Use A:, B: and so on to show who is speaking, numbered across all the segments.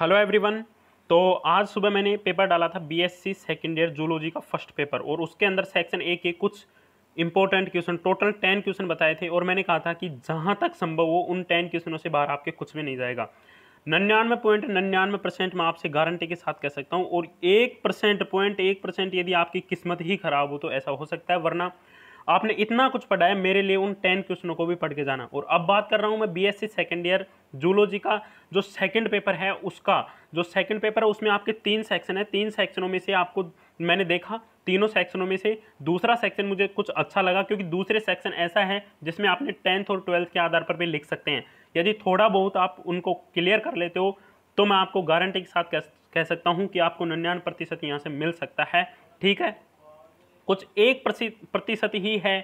A: hello everyone तो आज सुबह मैंने पेपर डाला था बीएससी सेकेंड ईयर जूलॉजी का फर्स्ट पेपर और उसके अंदर सेक्शन ए के कुछ important question total ten question बताए थे और मैंने कहा था कि जहाँ तक संभव हो उन टेन क्वेश्चनों से बाहर आपके कुछ भी नहीं जाएगा नन्यानवे पॉइंट नन्यानवे परसेंट मैं आपसे गारंटी के साथ कह सकता हूँ और एक परसेंट पॉइंट एक परसेंट यदि आपकी किस्मत ही खराब हो तो ऐसा हो सकता है वरना आपने इतना कुछ पढ़ा है मेरे लिए उन टेन क्वेश्चनों को भी पढ़ के जाना और अब बात कर रहा हूँ मैं सी सेकेंड ईयर जूलॉजी का जो सेकंड पेपर है उसका जो सेकंड पेपर है उसमें आपके तीन सेक्शन है तीन सेक्शनों में से आपको मैंने देखा तीनों सेक्शनों में से दूसरा सेक्शन मुझे कुछ अच्छा लगा क्योंकि दूसरे सेक्शन ऐसा है जिसमें आपने टेंथ और ट्वेल्थ के आधार पर भी लिख सकते हैं यदि थोड़ा बहुत आप उनको क्लियर कर लेते हो तो मैं आपको गारंटी के साथ कह सकता हूँ कि आपको निन्यानवे प्रतिशत यहाँ से मिल सकता है ठीक है कुछ एक प्रतिशत ही है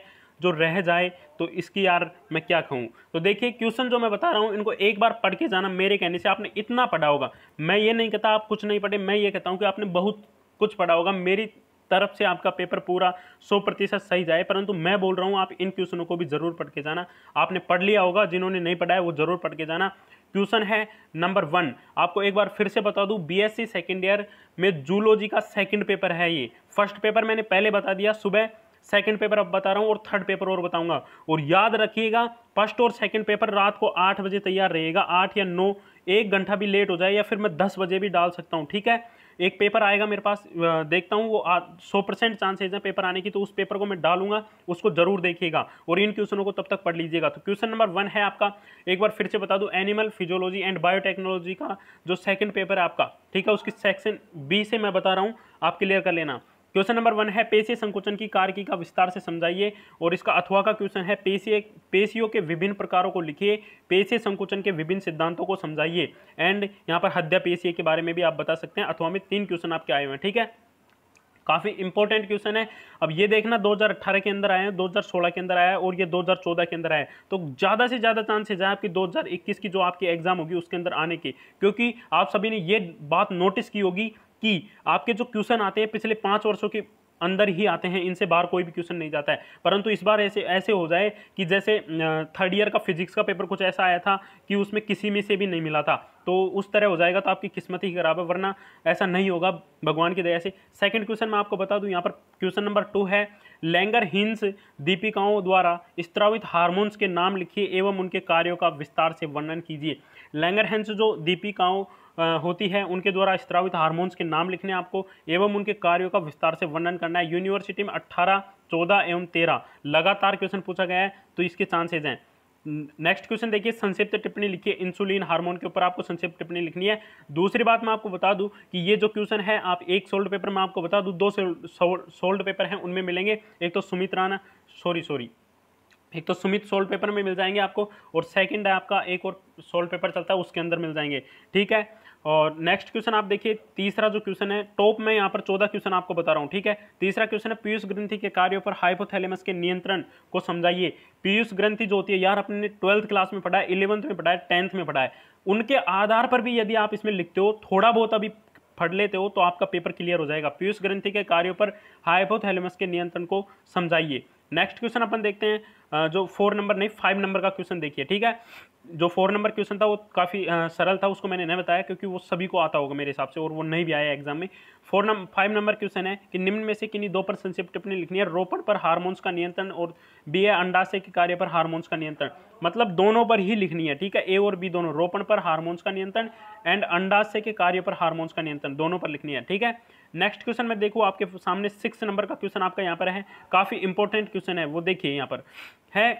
A: जो रह जाए तो इसकी यार मैं क्या कहूँ तो देखिए क्वेश्चन जो मैं बता रहा हूँ इनको एक बार पढ़ के जाना मेरे कहने से आपने इतना पढ़ा होगा मैं ये नहीं कहता आप कुछ नहीं पढ़े मैं ये कहता हूँ कि आपने बहुत कुछ पढ़ा होगा मेरी तरफ से आपका पेपर पूरा सौ प्रतिशत सही जाए परंतु मैं बोल रहा हूँ आप इन क्वेश्चनों को भी ज़रूर पढ़ के जाना आपने पढ़ लिया होगा जिन्होंने नहीं पढ़ा है वो ज़रूर पढ़ के जाना क्वेश्चन है नंबर वन आपको एक बार फिर से बता दूं बी एस ईयर में जूलॉजी का सेकेंड पेपर है ये फर्स्ट पेपर मैंने पहले बता दिया सुबह सेकेंड पेपर अब बता रहा हूँ और थर्ड पेपर और बताऊंगा और याद रखिएगा फर्स्ट और सेकेंड पेपर रात को आठ बजे तैयार रहेगा आठ या नौ एक घंटा भी लेट हो जाए या फिर मैं दस बजे भी डाल सकता हूँ ठीक है एक पेपर आएगा मेरे पास देखता हूँ वो सौ परसेंट चांसेज है पेपर आने की तो उस पेपर को मैं डालूंगा उसको जरूर देखिएगा और इन क्वेश्चनों को तब तक पढ़ लीजिएगा तो क्वेश्चन नंबर वन है आपका एक बार फिर से बता दूँ एनिमल फिजियोलॉजी एंड बायोटेक्नोलॉजी का जो सेकेंड पेपर है आपका ठीक है उसकी सेक्शन बी से मैं बता रहा हूँ आप क्लियर कर लेना क्वेश्चन नंबर वन है पेशी संकुचन की कार्य का विस्तार से समझाइए और इसका अथवा का क्वेश्चन है पेशी पेशियों के विभिन्न प्रकारों को लिखिए पेशी संकुचन के विभिन्न सिद्धांतों को समझाइए एंड यहाँ पर हद्या पेशी के बारे में भी आप बता सकते हैं अथवा में तीन क्वेश्चन आपके आए हुए हैं ठीक है काफ़ी इंपॉर्टेंट क्वेश्चन है अब ये देखना 2018 के अंदर आए हैं 2016 के अंदर आया है और ये 2014 के अंदर आया तो है तो ज़्यादा से ज़्यादा चांसेज है आपकी 2021 की जो आपकी एग्ज़ाम होगी उसके अंदर आने की क्योंकि आप सभी ने ये बात नोटिस की होगी कि आपके जो क्वेश्चन आते हैं पिछले पाँच वर्षों के अंदर ही आते हैं इनसे बाहर कोई भी क्वेश्चन नहीं जाता है परंतु इस बार ऐसे ऐसे हो जाए कि जैसे थर्ड ईयर का फिजिक्स का पेपर कुछ ऐसा आया था कि उसमें किसी में से भी नहीं मिला था तो उस तरह हो जाएगा तो आपकी किस्मत ही खराब है वरना ऐसा नहीं होगा भगवान की दया से सेकंड क्वेश्चन मैं आपको बता दूं यहाँ पर क्वेश्चन नंबर टू है लैंगर हिंस दीपिकाओं द्वारा स्त्रावित हार्मोन्स के नाम लिखिए एवं उनके कार्यों का विस्तार से वर्णन कीजिए लैंगर हिंस जो दीपिकाओं होती है उनके द्वारा स्त्रावित हार्मोन्स के नाम लिखने आपको एवं उनके कार्यों का विस्तार से वर्णन करना है यूनिवर्सिटी में अट्ठारह चौदह एवं तेरह लगातार क्वेश्चन पूछा गया है तो इसके चांसेज हैं नेक्स्ट क्वेश्चन देखिए संक्षिप्त टिप्पणी लिखिए इंसुलिन हार्मोन के ऊपर आपको संक्षिप्त टिप्पणी लिखनी है दूसरी बात मैं आपको बता दूं कि ये जो क्वेश्चन है आप एक सोल्ड पेपर में आपको बता दूं दो सोल्ड पेपर हैं उनमें मिलेंगे एक तो सुमित राणा सॉरी सॉरी एक तो सुमित सोल्ड पेपर में मिल जाएंगे आपको और सेकेंड है आपका एक और सोल्ड पेपर चलता है उसके अंदर मिल जाएंगे ठीक है और नेक्स्ट क्वेश्चन आप देखिए तीसरा जो क्वेश्चन है टॉप में यहाँ पर चौदह क्वेश्चन आपको बता रहा हूँ ठीक है तीसरा क्वेश्चन है पीयूष ग्रंथि के कार्यों पर हाइपोथैलेमस के नियंत्रण को समझाइए पीयूष ग्रंथि जो होती है यार अपने ट्वेल्थ क्लास में पढ़ा है इलेवंथ में पढ़ा है टेंथ में पढ़ा है उनके आधार पर भी यदि आप इसमें लिखते हो थोड़ा बहुत अभी पढ़ लेते हो तो आपका पेपर क्लियर हो जाएगा पीयूष ग्रंथि के कार्यों पर हाइपोथैलेमस के नियंत्रण को समझाइए नेक्स्ट क्वेश्चन अपन देखते हैं जो फोर नंबर नहीं फाइव नंबर का क्वेश्चन देखिए ठीक है जो फोर नंबर क्वेश्चन था वो काफ़ी सरल था उसको मैंने नहीं बताया क्योंकि वो सभी को आता होगा मेरे हिसाब से और वो नहीं भी आया एग्जाम में four number five number question है कि निम्न में से किन्हीं दो पर संक्षिप्त टिप्पणी लिखनी है रोपण पर हार्मोन्स का नियंत्रण और बी ए अंडाशय के कार्य पर हार्मोन्स का नियंत्रण मतलब दोनों पर ही लिखनी है ठीक है ए और बी दोनों रोपण पर हार्मोन्स का नियंत्रण एंड अंडाशय के कार्य पर हार्मोन्स का नियंत्रण दोनों पर लिखनी है ठीक है नेक्स्ट क्वेश्चन में देखूँ आपके सामने सिक्स नंबर का क्वेश्चन आपका यहाँ पर है काफ़ी इंपॉर्टेंट क्वेश्चन है वो देखिए यहाँ पर है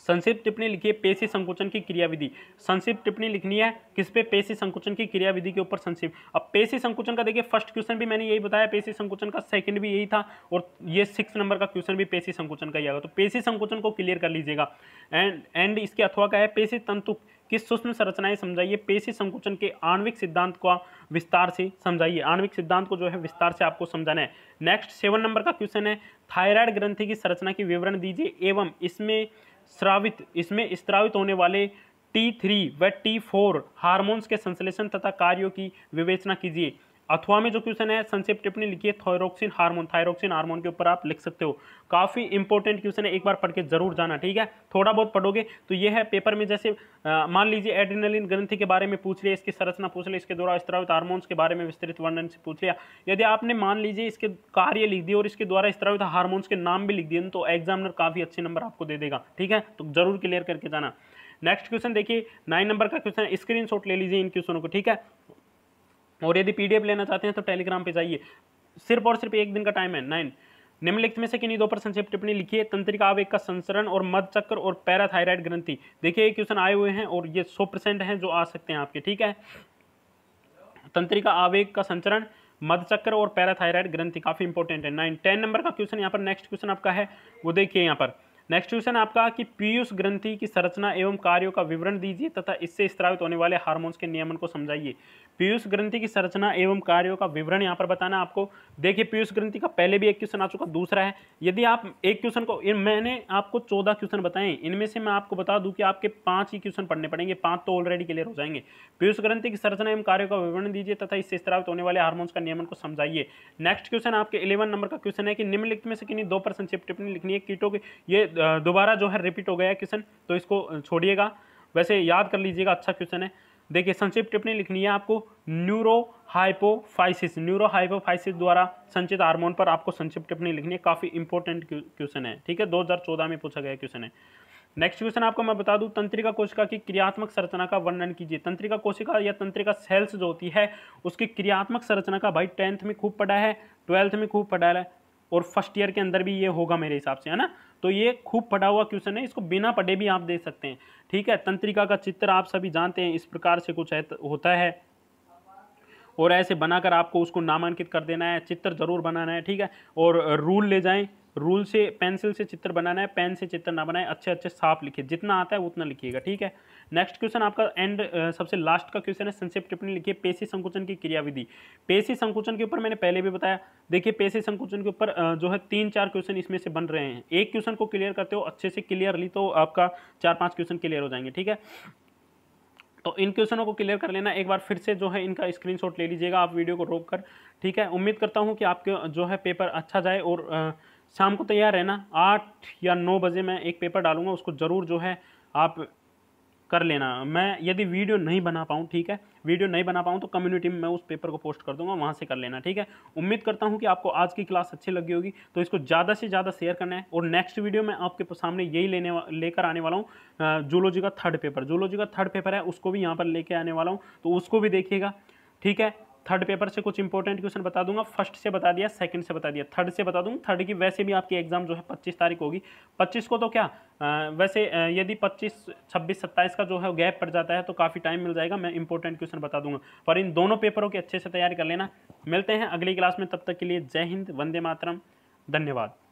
A: संक्षिप्त टिप्पणी लिखिए पेशी संकुचन की क्रियाविधि संक्षिप्त टिप्पणी लिखनी है किस पे पेशी संकुचन की क्रियाविधि के ऊपर संक्षिप्त अब पेशी संकुचन का देखिए फर्स्ट क्वेश्चन भी मैंने यही बताया पेशी संकुचन का सेकंड भी यही था और ये सिक्स नंबर का क्वेश्चन भी पेशी संकुचन का ही आएगा तो पेशी संकुचन को क्लियर कर लीजिएगा एंड एंड इसके अथवा का है पेशी तंतु किस सूक्ष्म संरचनाएं समझाइए पेशी संकुचन के आणविक सिद्धांत को विस्तार से समझाइए आणविक सिद्धांत को जो है विस्तार से आपको समझाना है नेक्स्ट सेवन नंबर का क्वेश्चन है थायराइड ग्रंथि की संरचना की विवरण दीजिए एवं इसमें स्रावित इसमें स्त्रावित होने वाले टी थ्री व टी फोर हार्मोन्स के संश्लेषण तथा कार्यों की विवेचना कीजिए अथवा में जो क्वेश्चन है संक्षिप्त टिप्पणी लिखिए थायरोक्सिन हार्मोन थायरोक्सिन हार्मोन के ऊपर आप लिख सकते हो काफ़ी इंपॉर्टेंट क्वेश्चन है एक बार पढ़ के जरूर जाना ठीक है थोड़ा बहुत पढ़ोगे तो ये है पेपर में जैसे मान लीजिए एड्रिनलिन ग्रंथि के बारे में पूछ लिया इसकी संरचना पूछ लिया इसके द्वारा स्त्रावित हार्मोन्स के बारे में विस्तृत वर्णन से पूछ लिया यदि आपने मान लीजिए इसके कार्य लिख दिए और इसके द्वारा स्त्रावित हारमोन्स के नाम भी लिख दिए तो एग्जामिनर काफ़ी अच्छे नंबर आपको दे देगा ठीक है तो जरूर क्लियर करके जाना नेक्स्ट क्वेश्चन देखिए नाइन नंबर का क्वेश्चन स्क्रीनशॉट ले लीजिए इन क्वेश्चनों को ठीक है और यदि पी लेना चाहते हैं तो टेलीग्राम पर जाइए सिर्फ और सिर्फ एक दिन का टाइम है नाइन निम्नलिखित में से किन्हीं दो पर संक्षिप्त टिप्पणी लिखिए तंत्रिका आवेग का संसरण और मध चक्र और पैराथायराइड ग्रंथि देखिए ये क्वेश्चन आए हुए हैं और ये सौ परसेंट हैं जो आ सकते हैं आपके ठीक है तंत्रिका आवेग का संचरण मध चक्र और पैराथायराइड ग्रंथि काफी इंपॉर्टेंट है नाइन टेन नंबर का क्वेश्चन यहाँ पर नेक्स्ट क्वेश्चन आपका है वो देखिए यहाँ पर नेक्स्ट क्वेश्चन आपका कि पीयूष ग्रंथि की संरचना एवं कार्यों का विवरण दीजिए तथा इससे स्त्रावित होने वाले हार्मोन्स के नियमन को समझाइए पीयूष ग्रंथि की संरचना एवं कार्यों का विवरण यहाँ पर बताना आपको देखिए पीयूष ग्रंथि का पहले भी एक क्वेश्चन आ चुका दूसरा है यदि आप एक क्वेश्चन को मैंने आपको चौदह क्वेश्चन बताए इनमें से मैं आपको बता दूं कि आपके पांच ही क्वेश्चन पढ़ने पड़ेंगे पांच तो ऑलरेडी क्लियर हो जाएंगे पीयूष ग्रंथि की संरचना एवं कार्यों का विवरण दीजिए तथा इससे स्त्रावित होने वाले हार्मोन्स का नियमन को समझाइए नेक्स्ट क्वेश्चन आपके इलेवन नंबर का क्वेश्चन है कि निम्नलिखित में से किन्हीं दो परसेंट चिप टिप्पणी लिखनी है कीटों की ये दोबारा जो है रिपीट हो गया क्वेश्चन तो इसको छोड़िएगा वैसे याद कर लीजिएगा अच्छा क्वेश्चन है देखिए संक्षिप्त टिप्पणी लिखनी है आपको न्यूरो हाइपोफाइसिस न्यूरो हाइपोफाइसिस द्वारा संचित हार्मोन पर आपको संक्षिप्त टिप्पणी लिखनी है काफ़ी इंपॉर्टेंट क्वेश्चन है ठीक है 2014 में पूछा गया क्वेश्चन है नेक्स्ट क्वेश्चन आपको मैं बता दूं तंत्रिका कोशिका की क्रियात्मक संरचना का वर्णन कीजिए तंत्रिका कोशिका या तंत्रिका सेल्स जो होती है उसकी क्रियात्मक संरचना का भाई टेंथ में खूब पढ़ा है ट्वेल्थ में खूब पढ़ा है और फर्स्ट ईयर के अंदर भी ये होगा मेरे हिसाब से है ना तो ये खूब पढ़ा हुआ क्वेश्चन है इसको बिना पढ़े भी आप दे सकते हैं ठीक है तंत्रिका का चित्र आप सभी जानते हैं इस प्रकार से कुछ होता है और ऐसे बनाकर आपको उसको नामांकित कर देना है चित्र जरूर बनाना है ठीक है और रूल ले जाएं रूल से पेंसिल से चित्र बनाना है पेन से चित्र ना बनाए अच्छे अच्छे साफ लिखिए जितना आता है उतना लिखिएगा ठीक है नेक्स्ट क्वेश्चन आपका एंड सबसे लास्ट का क्वेश्चन है संक्षिप्त टिप्पणी लिखिए पेशी संकुचन की क्रियाविधि पेशी संकुचन के ऊपर मैंने पहले भी बताया देखिए पेशी संकुचन के ऊपर जो है तीन चार क्वेश्चन इसमें से बन रहे हैं एक क्वेश्चन को क्लियर करते हो अच्छे से क्लियरली तो आपका चार पाँच क्वेश्चन क्लियर हो जाएंगे ठीक है तो इन क्वेश्चनों को क्लियर कर लेना एक बार फिर से जो है इनका स्क्रीनशॉट ले लीजिएगा आप वीडियो को रोक कर ठीक है उम्मीद करता हूँ कि आपके जो है पेपर अच्छा जाए और आ, शाम को तैयार है ना आठ या नौ बजे मैं एक पेपर डालूंगा उसको ज़रूर जो है आप कर लेना मैं यदि वीडियो नहीं बना पाऊँ ठीक है वीडियो नहीं बना पाऊँ तो कम्युनिटी में मैं उस पेपर को पोस्ट कर दूंगा वहाँ से कर लेना ठीक है उम्मीद करता हूँ कि आपको आज की क्लास अच्छी लगी होगी तो इसको ज़्यादा से ज़्यादा शेयर करना है और नेक्स्ट वीडियो मैं आपके सामने यही लेने लेकर आने वाला हूँ जूलॉजी का थर्ड पेपर जूलॉजी का थर्ड पेपर है उसको भी यहाँ पर लेके आने वाला हूँ तो उसको भी देखिएगा ठीक है थर्ड पेपर से कुछ इंपॉर्टेंट क्वेश्चन बता दूंगा फर्स्ट से बता दिया सेकंड से बता दिया थर्ड से बता दूंगा थर्ड की वैसे भी आपकी एग्जाम जो है पच्चीस तारीख होगी पच्चीस को तो क्या आ, वैसे यदि पच्चीस छब्बीस सत्ताईस का जो है गैप पड़ जाता है तो काफ़ी टाइम मिल जाएगा मैं इंपॉर्टेंट क्वेश्चन बता दूंगा पर इन दोनों पेपरों की अच्छे से तैयारी कर लेना मिलते हैं अगली क्लास में तब तक के लिए जय हिंद वंदे मातरम धन्यवाद